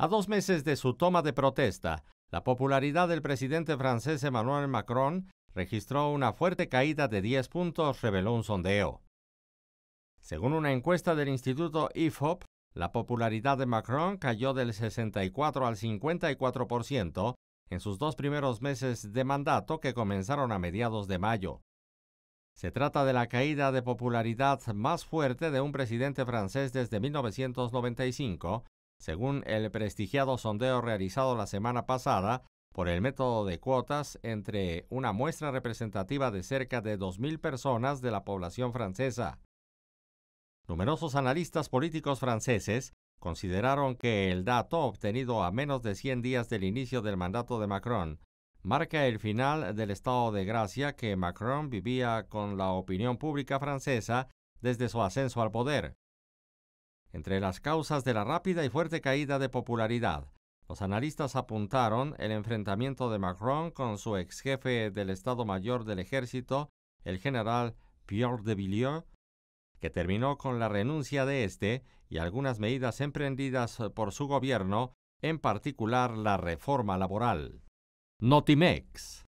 A dos meses de su toma de protesta, la popularidad del presidente francés Emmanuel Macron registró una fuerte caída de 10 puntos, reveló un sondeo. Según una encuesta del Instituto IFOP, la popularidad de Macron cayó del 64 al 54% en sus dos primeros meses de mandato que comenzaron a mediados de mayo. Se trata de la caída de popularidad más fuerte de un presidente francés desde 1995 según el prestigiado sondeo realizado la semana pasada por el método de cuotas entre una muestra representativa de cerca de 2.000 personas de la población francesa. Numerosos analistas políticos franceses consideraron que el dato obtenido a menos de 100 días del inicio del mandato de Macron marca el final del estado de gracia que Macron vivía con la opinión pública francesa desde su ascenso al poder. Entre las causas de la rápida y fuerte caída de popularidad, los analistas apuntaron el enfrentamiento de Macron con su ex jefe del Estado Mayor del Ejército, el general Pierre de Villiers, que terminó con la renuncia de este y algunas medidas emprendidas por su gobierno, en particular la reforma laboral. Notimex.